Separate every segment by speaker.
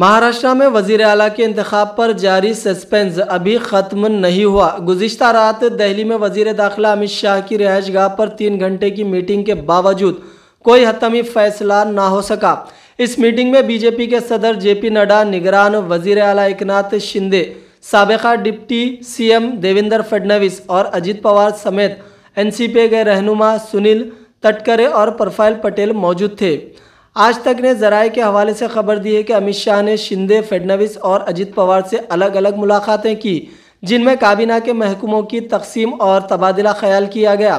Speaker 1: महाराष्ट्र में वजीर अला के इंतखब पर जारी सस्पेंस अभी ख़त्म नहीं हुआ गुज्त रात दहली में वजीर दाखिला अमित शाह की रिहाइश गाह पर तीन घंटे की मीटिंग के बावजूद कोई हतमी फैसला ना हो सका इस मीटिंग में बीजेपी के सदर जेपी नड्डा निगरान वजीर अला एकनाथ शिंदे सबका डिप्टी एम देवेंद्र फडणवीस और अजीत पवार समेत पी के रहनुमा सुनील तटकरे और प्रोफाइल पटेल मौजूद थे आज तक ने जराए के हवाले से खबर दी है कि अमित शाह ने शिंदे फडनविस और अजित पवार से अलग अलग मुलाकातें की जिनमें काबीना के महकुमों की तकसीम और तबादला ख्याल किया गया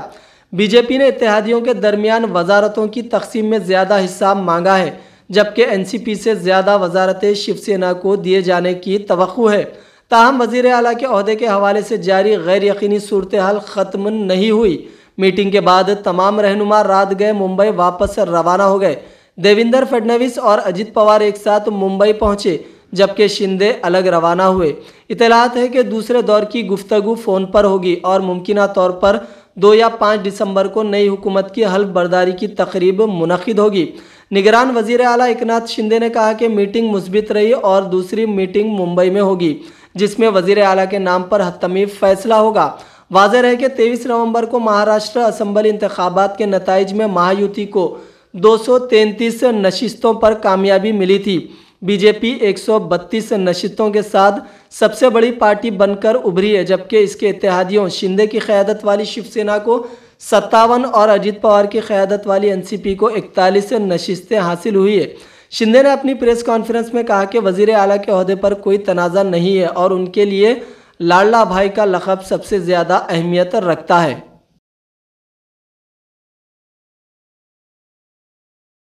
Speaker 1: बीजेपी ने इतिहादियों के दरमियान वजारतों की तकसीम में ज़्यादा हिस्सा मांगा है जबकि एनसीपी से ज़्यादा वजारतें शिवसेना को दिए जाने की तो है ताहम वजीर अली के अहदे के हवाले से जारी गैर यकीनी सूरत हाल ख़त्म नहीं हुई मीटिंग के बाद तमाम रहनुमा रात गए मुंबई वापस रवाना हो गए देवेंद्र फडणवीस और अजित पवार एक साथ मुंबई पहुंचे जबकि शिंदे अलग रवाना हुए इतलात है कि दूसरे दौर की गुफ्तगु फ़ोन पर होगी और मुमकिन तौर पर दो या पाँच दिसंबर को नई हुकूमत की हल्फ बर्दारी की तकरीब मुनद होगी निगरान वजीर अला एक शिंदे ने कहा कि मीटिंग मुस्बित रही और दूसरी मीटिंग मुंबई में होगी जिसमें वजीर अला के नाम पर हतमी फैसला होगा वाजह है कि तेईस नवंबर को महाराष्ट्र असम्बली इंतबात के नतज में महायुति को 233 नशिस्तों पर कामयाबी मिली थी बीजेपी 132 नशिस्तों के साथ सबसे बड़ी पार्टी बनकर उभरी है जबकि इसके इतिहादियों शिंदे की क़्यादत वाली शिवसेना को सत्तावन और अजीत पवार की क़्यादत वाली एनसीपी को इकतालीस नशिस्तें हासिल हुई है शिंदे ने अपनी प्रेस कॉन्फ्रेंस में कहा कि वजीर अला के अहदे पर कोई तनाज़ा नहीं है और उनके लिए लाडला भाई का लखब सबसे ज़्यादा अहमियत रखता है